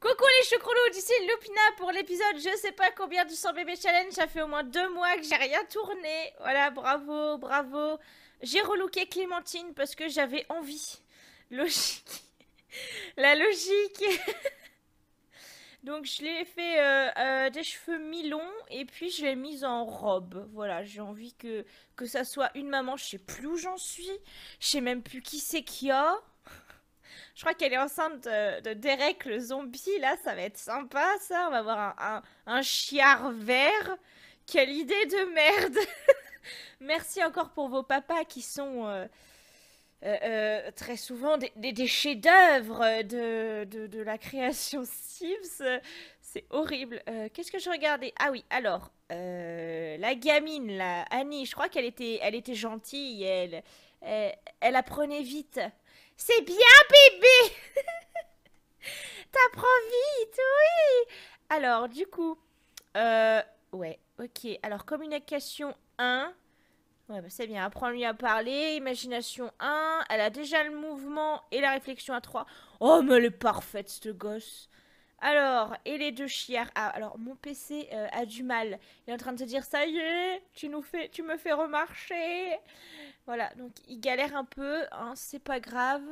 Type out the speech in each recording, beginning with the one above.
Coucou les choucroulous, d'ici Lupina pour l'épisode je sais pas combien du 100 bébé challenge, ça fait au moins deux mois que j'ai rien tourné. Voilà, bravo, bravo. J'ai relooké Clémentine parce que j'avais envie. Logique. La logique. Donc je l'ai fait euh, euh, des cheveux mi-longs et puis je l'ai mise en robe. Voilà, j'ai envie que, que ça soit une maman, je sais plus où j'en suis, je sais même plus qui c'est qui a. Je crois qu'elle est enceinte de, Derek le zombie. Là, ça va être sympa, ça. On va avoir un, un, chiard vert. Quelle idée de merde Merci encore pour vos papas qui sont euh, euh, euh, très souvent des, chefs-d'œuvre de, la création Sims. C'est horrible. Qu'est-ce que je regardais Ah oui, alors, la gamine, la Annie, je crois qu'elle était, elle était gentille. elle, elle apprenait vite. C'est bien, bébé T'apprends vite, oui Alors, du coup, euh, ouais, ok. Alors, communication 1. Ouais, bah, c'est bien. Apprends-lui à parler. Imagination 1. Elle a déjà le mouvement et la réflexion à 3. Oh, mais elle est parfaite, cette gosse alors, et les deux chiards. Ah, alors, mon PC euh, a du mal. Il est en train de se dire, ça y est, tu, nous fais, tu me fais remarcher. Voilà, donc il galère un peu, hein, c'est pas grave.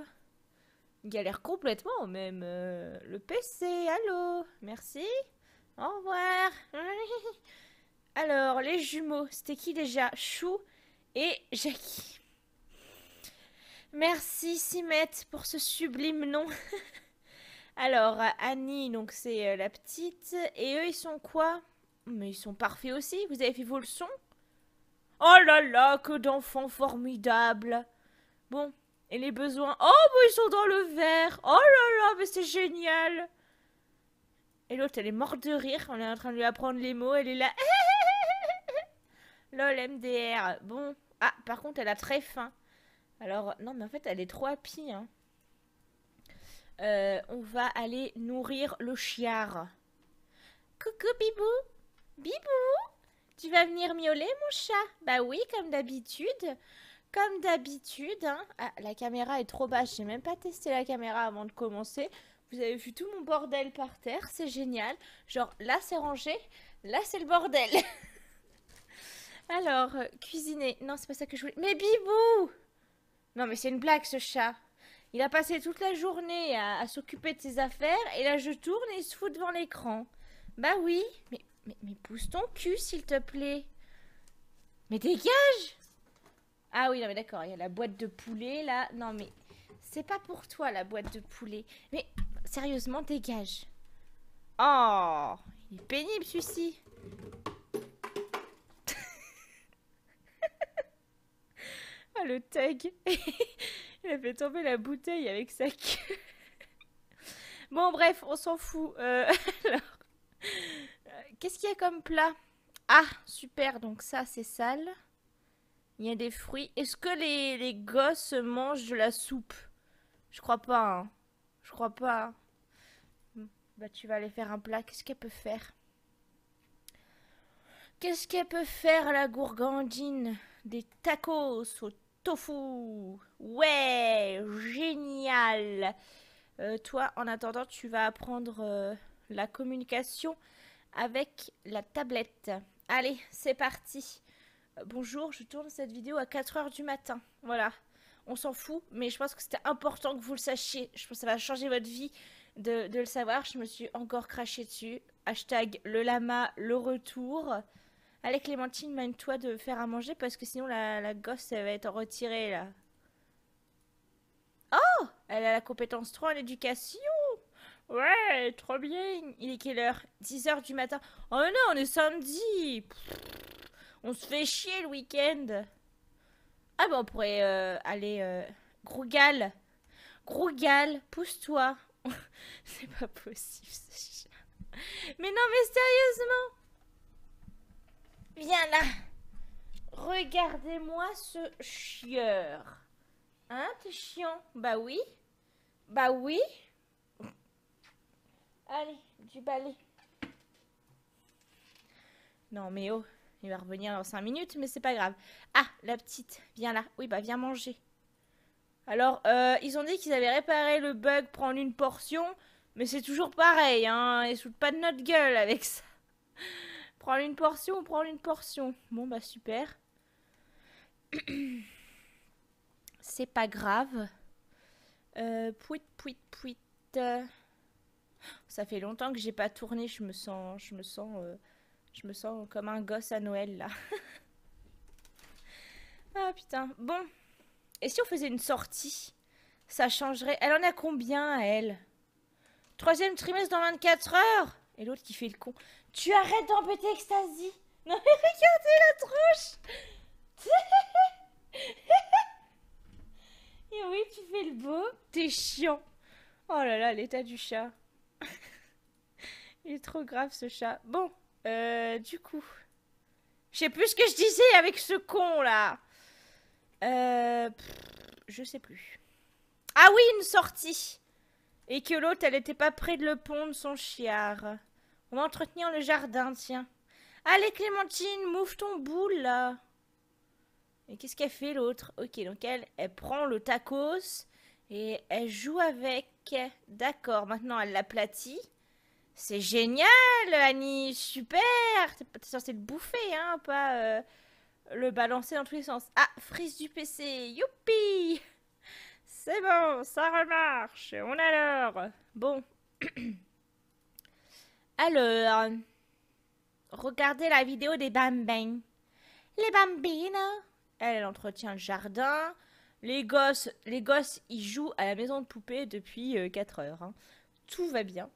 Il galère complètement, même. Euh, le PC, allô Merci. Au revoir. Alors, les jumeaux, c'était qui déjà Chou et Jackie. Merci, Simette, pour ce sublime nom. Alors, Annie, donc c'est euh, la petite. Et eux, ils sont quoi Mais ils sont parfaits aussi. Vous avez fait vos leçons Oh là là, que d'enfants formidables Bon, et les besoins Oh, mais ils sont dans le verre Oh là là, mais c'est génial Et l'autre, elle est morte de rire. On est en train de lui apprendre les mots. Elle est là. Lol, MDR. Bon. Ah, par contre, elle a très faim. Alors, non, mais en fait, elle est trop happy, hein. Euh, on va aller nourrir le chiard. Coucou Bibou Bibou Tu vas venir miauler mon chat Bah oui, comme d'habitude. Comme d'habitude, hein. Ah, la caméra est trop basse, j'ai même pas testé la caméra avant de commencer. Vous avez vu tout mon bordel par terre, c'est génial. Genre là c'est rangé, là c'est le bordel. Alors, euh, cuisiner. Non, c'est pas ça que je voulais. Mais Bibou Non mais c'est une blague ce chat. Il a passé toute la journée à, s'occuper de ses affaires et là je tourne et il se fout devant l'écran. Bah oui, mais, mais, pousse ton cul s'il te plaît. Mais dégage Ah oui, non mais d'accord, il y a la boîte de poulet là. Non mais c'est pas pour toi la boîte de poulet. Mais sérieusement, dégage. Oh, il est pénible celui-ci. ah le tag Elle a fait tomber la bouteille avec sa queue. Bon, bref, on s'en fout. Euh, alors, euh, qu'est-ce qu'il y a comme plat Ah, super, donc ça, c'est sale. Il y a des fruits. Est-ce que les, gosses mangent de la soupe Je crois pas, hein. Je crois pas. Hmm. Bah, tu vas aller faire un plat. Qu'est-ce qu'elle peut faire Qu'est-ce qu'elle peut faire, la gourgandine Des tacos au fout. Ouais, génial. Euh, toi, en attendant, tu vas apprendre euh, la communication avec la tablette. Allez, c'est parti. bonjour, je tourne cette vidéo à 4h du matin. Voilà, on s'en fout, mais je pense que c'était important que vous le sachiez. Je pense que ça va changer votre vie de, de le savoir. Je me suis encore craché dessus. Hashtag le lama, le retour. Allez Clémentine, mène-toi de faire à manger parce que sinon la, gosse elle va être retirée là. Oh Elle a la compétence 3 en éducation Ouais, trop bien Il est quelle heure 10h du matin. Oh non, on est samedi On se fait chier le week-end Ah bah on pourrait euh, aller... Euh... Grougal Grougal, pousse-toi C'est pas possible ce chien. Mais non mais sérieusement Viens là. Regardez-moi ce chieur. Hein, t'es chiant Bah oui. Bah oui. Allez, du balai. Non mais oh, il va revenir dans 5 minutes, mais c'est pas grave. Ah, la petite, viens là. Oui, bah viens manger. Alors, euh, ils ont dit qu'ils avaient réparé le bug, prendre une portion, mais c'est toujours pareil, hein. Ils soutent pas de notre gueule avec ça. Prends une portion prends prend une portion Bon, bah super. C'est pas grave. Euh, pouit, pouit, pouit. Ça fait longtemps que j'ai pas tourné. Je me sens, je me sens, euh, je me sens comme un gosse à Noël là. ah putain. Bon. Et si on faisait une sortie Ça changerait. Elle en a combien, elle Troisième trimestre dans 24 heures et l'autre qui fait le con. Tu arrêtes d'embêter extasie Non mais regardez la tronche Et oui, tu fais le beau, t'es chiant. Oh là là, l'état du chat. Il est trop grave ce chat. Bon, euh, du coup. Je sais plus ce que je disais avec ce con là. Euh, je sais plus. Ah oui, une sortie. Et que l'autre, elle n'était pas près de le pondre son chiard. On va entretenir le jardin, tiens. Allez, Clémentine, mouve ton boule, là. Et qu'est-ce qu'elle fait, l'autre Ok, donc elle, elle prend le tacos et elle joue avec. D'accord, maintenant elle l'aplatit. C'est génial, Annie, super T'es censée le bouffer, hein, pas euh, le balancer dans tous les sens. Ah, frise du PC, youpi C'est bon, ça remarche, on a l'heure. Bon. Alors, regardez la vidéo des bambins. Les bambines, elle, entretient le jardin. Les gosses, les gosses, ils jouent à la maison de poupée depuis 4 euh, heures. Hein. Tout va bien.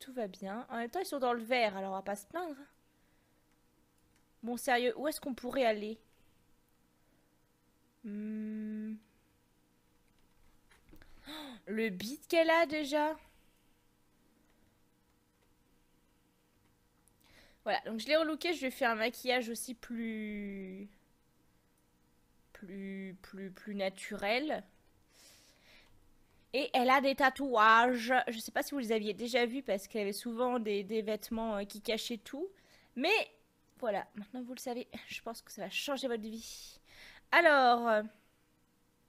Tout va bien. En même temps, ils sont dans le verre, alors on va pas se plaindre. Hein. Bon, sérieux, où est-ce qu'on pourrait aller hmm. Le beat qu'elle a déjà Voilà, donc je l'ai relooké, je lui ai fait un maquillage aussi plus... plus... plus, plus naturel. Et elle a des tatouages. Je ne sais pas si vous les aviez déjà vus parce qu'elle avait souvent des, vêtements euh, qui cachaient tout. Mais voilà, maintenant vous le savez. Je pense que ça va changer votre vie. Alors... Euh,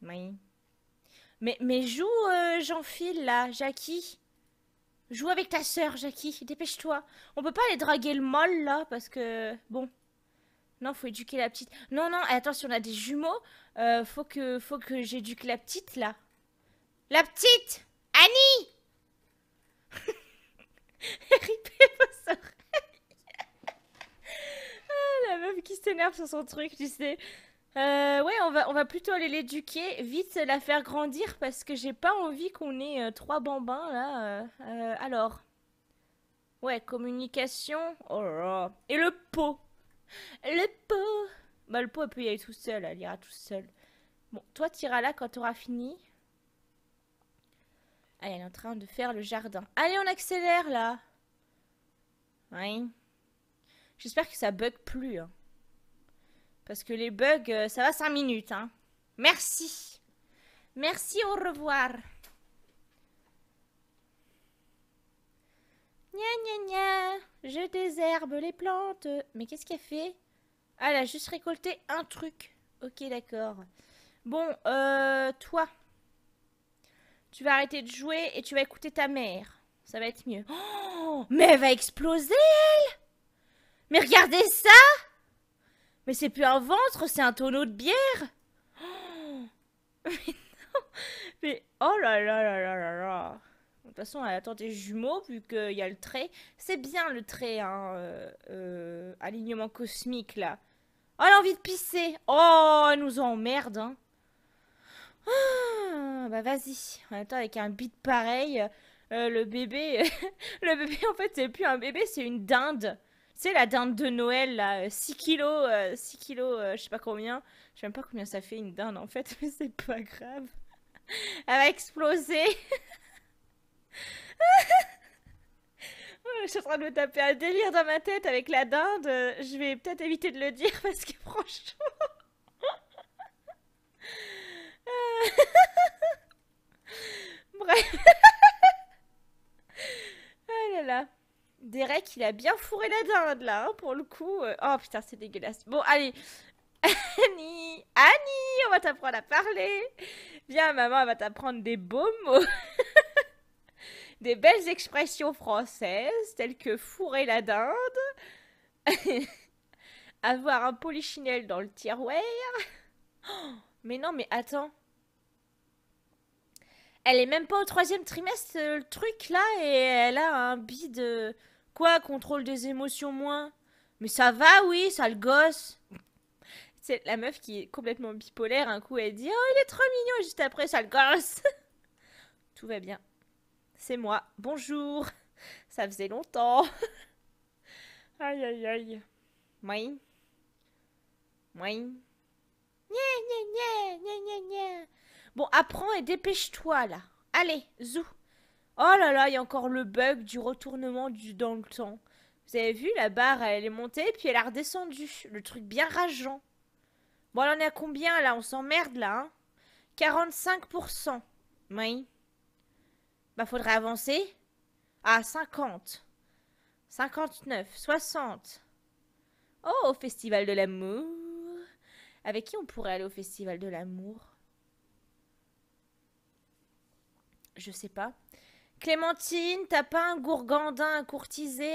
oui. Mais mes joues, euh, j'enfile là, Jackie. Joue avec ta sœur, Jackie. Dépêche-toi. On peut pas aller draguer le molle, là, parce que... Bon. Non, faut éduquer la petite. Non, non, attention, on a des jumeaux. Euh, faut que, faut que j'éduque la petite, là. La petite Annie Ripez vos oreilles. ah, la meuf qui s'énerve sur son truc, tu sais. Euh, ouais, on va, on va plutôt aller l'éduquer, vite la faire grandir parce que j'ai pas envie qu'on ait euh, trois bambins là. Euh, euh, alors. Ouais, communication. Oh là. Et le pot. Le pot. Bah, le pot, elle peut y aller tout seul. Elle ira tout seul. Bon, toi, t'iras là quand t'auras fini. Allez, ah, elle est en train de faire le jardin. Allez, on accélère là. Ouais. J'espère que ça bug plus. Hein. Parce que les bugs, euh, ça va 5 minutes. Hein. Merci. Merci, au revoir. Nya gna gna, je désherbe les plantes. Mais qu'est-ce qu'elle fait ah, elle a juste récolté un truc. Ok, d'accord. Bon, euh, toi. Tu vas arrêter de jouer et tu vas écouter ta mère. Ça va être mieux. Oh, mais elle va exploser, Mais regardez ça mais c'est plus un ventre, c'est un tonneau de bière Mais non Mais oh là là là là là là De toute façon, elle attend des jumeaux, vu qu'il y a le trait. C'est bien le trait, hein, euh, euh, alignement cosmique, là. Oh, elle a envie de pisser Oh, elle nous emmerde, hein ah, Bah vas-y, en avec un bite pareil, euh, le bébé... le bébé, en fait, c'est plus un bébé, c'est une dinde tu la dinde de Noël, là, 6 euh, kilos, 6 euh, kilos, euh, je sais pas combien. Je sais même pas combien ça fait une dinde en fait, mais c'est pas grave. Elle va exploser. Oh, je suis en train de me taper un délire dans ma tête avec la dinde. Je vais peut-être éviter de le dire parce que franchement. Bref. oh là là. Derek, il a bien fourré la dinde là, hein, pour le coup. Euh, oh putain, c'est dégueulasse. Bon, allez. Annie, Annie, on va t'apprendre à parler. Viens, maman, elle va t'apprendre des beaux mots. des belles expressions françaises, telles que fourrer la dinde. avoir un polichinelle dans le tiroir. Oh, mais non, mais attends. Elle est même pas au troisième trimestre, euh, le truc là, et elle a un bide. Euh, Quoi, contrôle des émotions moins Mais ça va, oui, sale gosse C'est la meuf qui est complètement bipolaire. Un coup, elle dit Oh, il est trop mignon, juste après, sale gosse Tout va bien. C'est moi. Bonjour Ça faisait longtemps Aïe, aïe, aïe. Oui. Oui. Bon, apprends et dépêche-toi là. Allez, zou. Oh là là, il y a encore le bug du retournement du dans le temps. Vous avez vu, la barre, elle est montée, puis elle a redescendu. Le truc bien rageant. Bon, là, on est à combien, là On s'emmerde, là, hein 45%. Oui. Bah, faudrait avancer. Ah, 50. 59. 60. Oh, au Festival de l'Amour. Avec qui on pourrait aller au Festival de l'Amour Je sais pas. Clémentine, t'as pas un gourgandin à courtiser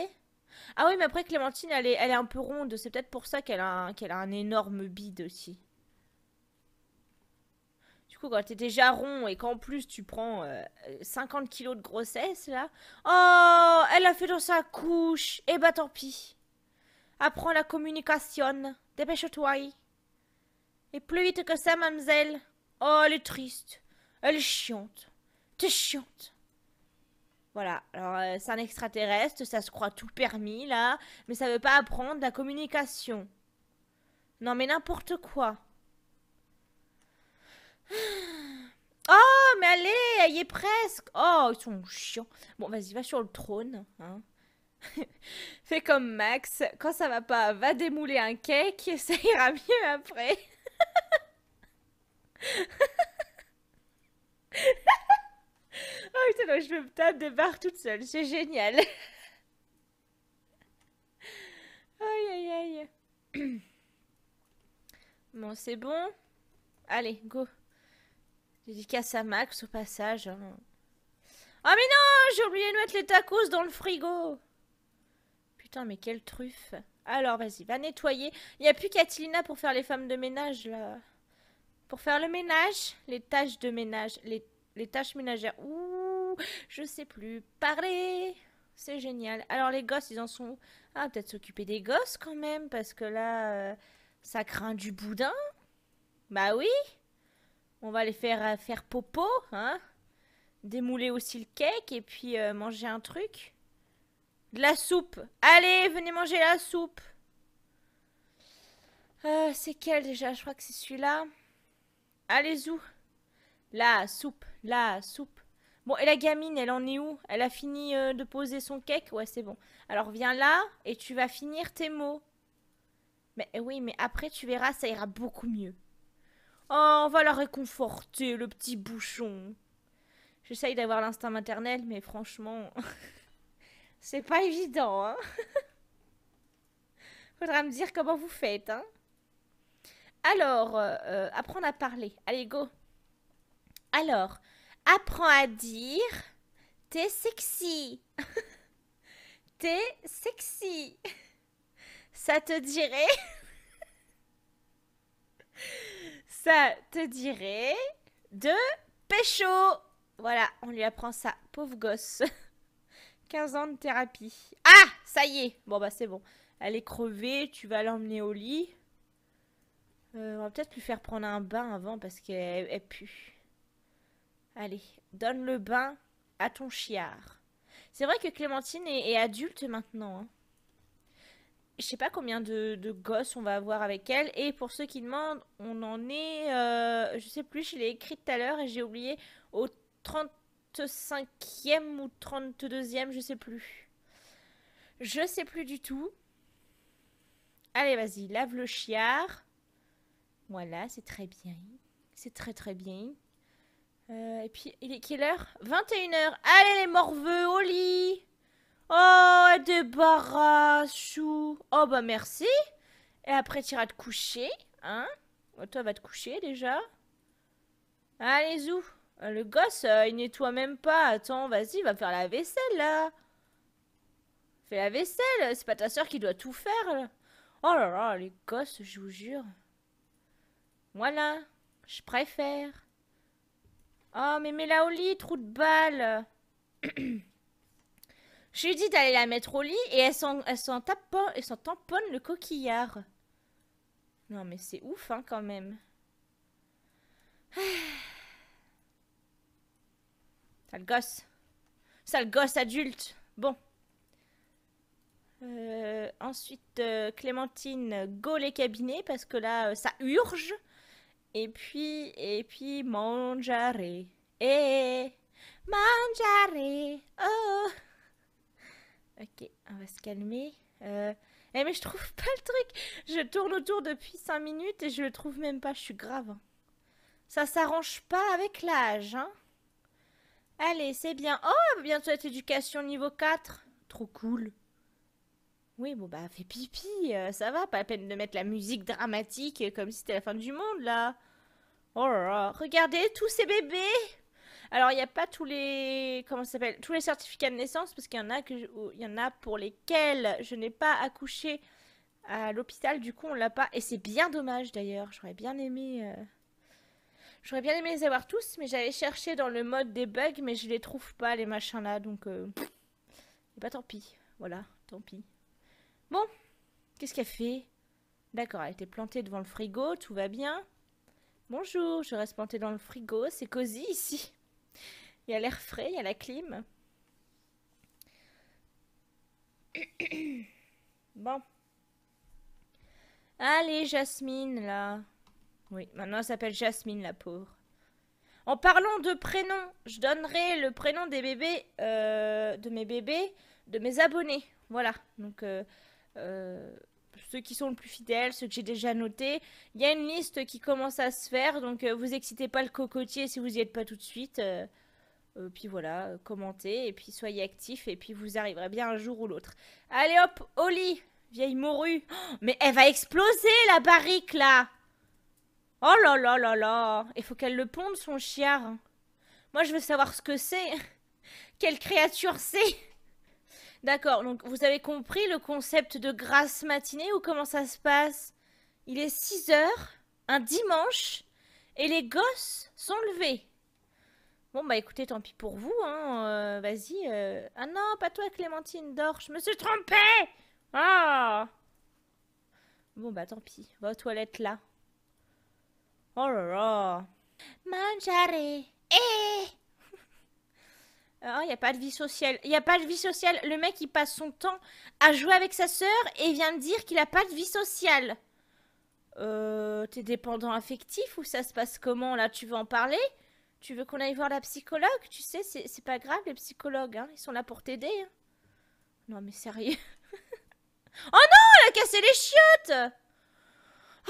Ah oui, mais après Clémentine, elle est, elle est un peu ronde. C'est peut-être pour ça qu'elle a, qu'elle a un énorme bide aussi. Du coup, quand t'es déjà rond et qu'en plus tu prends 50 euh, kilos de grossesse, là... Oh, elle a fait dans sa couche Eh bah tant pis. Apprends la communication. Dépêche-toi. Et plus vite que ça, mademoiselle. Oh, elle est triste. Elle est chiante. T'es chiante. Voilà, alors euh, c'est un extraterrestre, ça se croit tout permis là, mais ça veut pas apprendre la communication. Non mais n'importe quoi. Oh, mais allez, y est presque. Oh, ils sont chiants. Bon, vas-y, va sur le trône. Hein. Fais comme Max, quand ça va pas, va démouler un cake et ça ira mieux après. je me tape des barres toute seule. C'est génial. aïe, aïe, aïe. bon, c'est bon. Allez, go. Dédicace à Max au passage. Hein. ah Oh mais non J'ai oublié de mettre les tacos dans le frigo Putain, mais quelle truffe Alors, vas-y, va nettoyer. Il n'y a plus Catilina pour faire les femmes de ménage, là. Pour faire le ménage, les tâches de ménage, les, les tâches ménagères. Ouh je sais plus parler. C'est génial. Alors les gosses, ils en sont... Ah, peut-être s'occuper des gosses quand même, parce que là, euh, ça craint du boudin. Bah oui. On va les faire euh, faire popo, hein. Démouler aussi le cake et puis euh, manger un truc. De la soupe. Allez, venez manger la soupe. Ah, c'est quel déjà Je crois que c'est celui-là. Allez-y. La soupe, la soupe. Bon, et la gamine, elle en est où Elle a fini euh, de poser son cake Ouais, c'est bon. Alors viens là et tu vas finir tes mots. Mais eh oui, mais après tu verras, ça ira beaucoup mieux. Oh, on va la réconforter, le petit bouchon. J'essaye d'avoir l'instinct maternel, mais franchement, c'est pas évident. Hein Faudra me dire comment vous faites. Hein Alors, euh, euh, apprendre à parler. Allez, go. Alors, apprends à dire T'es sexy. T'es sexy. Ça te dirait Ça te dirait de pécho. Voilà, on lui apprend ça. Pauvre gosse. 15 ans de thérapie. Ah, ça y est. Bon, bah c'est bon. Elle est crevée, tu vas l'emmener au lit. Euh, on va peut-être lui faire prendre un bain avant parce qu'elle pue. Allez, donne le bain à ton chiard. C'est vrai que Clémentine est, adulte maintenant. Hein. Je sais pas combien de, gosses on va avoir avec elle. Et pour ceux qui demandent, on en est, Je euh, je sais plus, je l'ai écrit tout à l'heure et j'ai oublié, au 35e ou 32e, je sais plus. Je sais plus du tout. Allez, vas-y, lave le chiard. Voilà, c'est très bien. C'est très très bien il est quelle heure 21h. Allez, les morveux, au lit Oh, débarras, chou Oh, bah merci Et après, tu iras te coucher, hein oh, Toi, va te coucher, déjà. Allez, zou euh, Le gosse, euh, il nettoie même pas. Attends, vas-y, va faire la vaisselle, là Fais la vaisselle C'est pas ta soeur qui doit tout faire, Oh là là, les gosses, je vous jure. Voilà, je préfère. Oh, mais mets-la au lit, trou de balle. Je lui dis d'aller la mettre au lit et elle s'en tamponne, tamponne le coquillard. Non, mais c'est ouf, hein, quand même. Sale gosse. Sale gosse adulte. Bon. Euh, ensuite, euh, Clémentine, go les cabinets parce que là, euh, ça urge. Et puis, et puis, mangiare. Eh, mangiare. Oh. Ok, on va se calmer. Euh, eh mais je trouve pas le truc. Je tourne autour depuis 5 minutes et je le trouve même pas. Je suis grave. Hein. Ça s'arrange pas avec l'âge. Hein Allez, c'est bien. Oh, bientôt cette éducation niveau 4. Trop cool. Oui, bon bah fais pipi, euh, ça va, pas la peine de mettre la musique dramatique euh, comme si c'était la fin du monde là. Oh là là, regardez tous ces bébés Alors il n'y a pas tous les comment ça s'appelle tous les certificats de naissance parce qu'il y en a il y en a pour lesquels je n'ai pas accouché à l'hôpital, du coup on l'a pas et c'est bien dommage d'ailleurs, j'aurais bien aimé euh, J'aurais bien aimé les avoir tous, mais j'avais cherché dans le mode des bugs, mais je les trouve pas, les machins là, donc... bah tant pis, voilà, tant pis. Bon, qu'est-ce qu'elle fait D'accord, elle était plantée devant le frigo, tout va bien. Bonjour, je reste plantée dans le frigo, c'est cosy ici. Il y a l'air frais, il y a la clim. bon. Allez, Jasmine, là. Oui, maintenant elle s'appelle Jasmine, la pauvre. En parlant de prénoms, je donnerai le prénom des bébés, euh, de mes bébés, de mes abonnés. Voilà, donc... Euh, euh, ceux qui sont le plus fidèles, ceux que j'ai déjà notés. Il y a une liste qui commence à se faire, donc euh, vous excitez pas le cocotier si vous y êtes pas tout de suite. Euh, puis voilà, commentez, et puis soyez actifs, et puis vous arriverez bien un jour ou l'autre. Allez hop, au vieille morue. Oh, mais elle va exploser la barrique là Oh là là là là Il faut qu'elle le ponde son chiard. Moi je veux savoir ce que c'est. Quelle créature c'est D'accord, donc vous avez compris le concept de grasse matinée ou comment ça se passe Il est 6 heures, un dimanche, et les gosses sont levés. Bon bah écoutez, tant pis pour vous, hein, euh, vas-y. Euh. Ah non, pas toi Clémentine, Dorch. je me suis trompée Ah Bon bah tant pis, va aux toilettes là. Oh là là Mangiare Eh euh, il hein, n'y a pas de vie sociale. Il n'y a pas de vie sociale. Le mec, il passe son temps à jouer avec sa sœur et vient de dire qu'il n'a pas de vie sociale. Euh, t'es dépendant affectif ou ça se passe comment là Tu veux en parler Tu veux qu'on aille voir la psychologue Tu sais, c'est pas grave, les psychologues, hein, ils sont là pour t'aider. Hein. Non, mais sérieux. oh non, elle a cassé les chiottes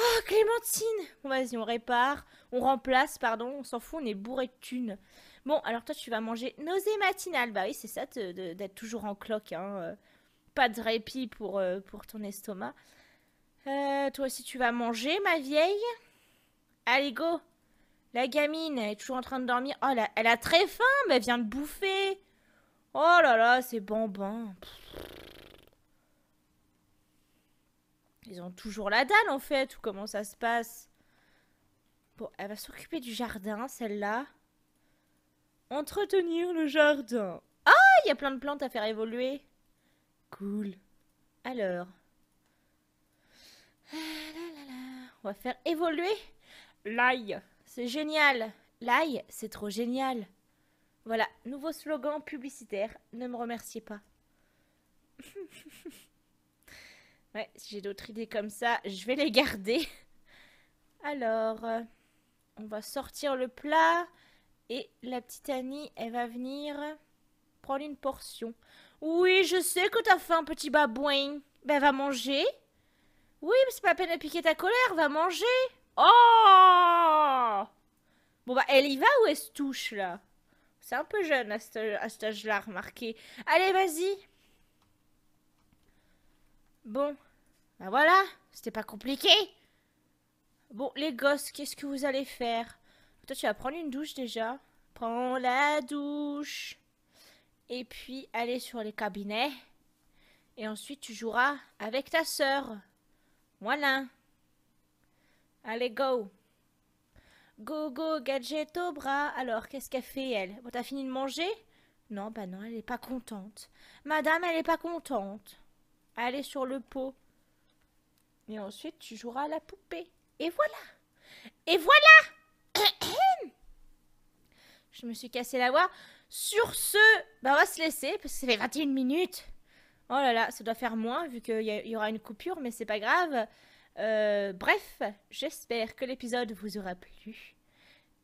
Oh, Clémentine on vas-y, on répare, on remplace, pardon, on s'en fout, on est bourré de thunes. Bon, alors toi, tu vas manger nausée matinale. Bah oui, c'est ça, d'être toujours en cloque. Hein, euh, pas de répit pour, euh, pour ton estomac. Euh, toi aussi, tu vas manger, ma vieille. Allez, go. La gamine, est toujours en train de dormir. Oh, là, elle a très faim, mais elle vient de bouffer. Oh là là, c'est bon. Ils ont toujours la dalle, en fait, ou comment ça se passe. Bon, elle va s'occuper du jardin, celle-là. Entretenir le jardin. Ah, il y a plein de plantes à faire évoluer. Cool. Alors. Ah, on va faire évoluer l'ail. C'est génial. L'ail, c'est trop génial. Voilà, nouveau slogan publicitaire. Ne me remerciez pas. ouais, si j'ai d'autres idées comme ça, je vais les garder. Alors, euh, on va sortir le plat. Et la petite Annie, elle va venir prendre une portion. Oui, je sais que t'as faim, petit babouin. Ben, va manger. Oui, mais c'est pas la peine de piquer ta colère, va manger. Oh Bon, bah, elle y va ou elle se touche, là C'est un peu jeune à, ce, à cet âge-là, remarquez. Allez, vas-y. Bon, ben voilà, c'était pas compliqué. Bon, les gosses, qu'est-ce que vous allez faire toi, tu vas prendre une douche déjà. Prends la douche. Et puis, allez sur les cabinets. Et ensuite, tu joueras avec ta sœur. Voilà. Allez, go. Go, go, gadget au bras. Alors, qu'est-ce qu'elle fait, elle Bon, t'as fini de manger Non, bah non, elle n'est pas contente. Madame, elle n'est pas contente. Allez sur le pot. Et ensuite, tu joueras à la poupée. Et voilà Et voilà Je me suis cassé la voix. Sur ce, bah on va se laisser parce que ça fait 21 minutes. Oh là là, ça doit faire moins vu qu'il y, aura une coupure, mais c'est pas grave. Euh, bref, j'espère que l'épisode vous aura plu.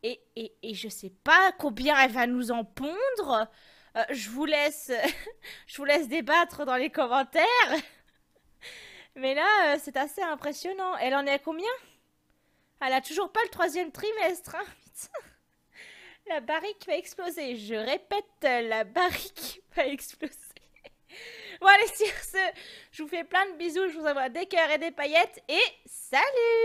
Et, et, et, je sais pas combien elle va nous en pondre. Euh, je vous laisse, je vous laisse débattre dans les commentaires. Mais là, euh, c'est assez impressionnant. Elle en est combien elle a toujours pas le troisième trimestre, hein, La barrique va exploser. Je répète, la barrique va exploser. Voilà allez, sur ce, je vous fais plein de bisous. Je vous envoie des cœurs et des paillettes. Et salut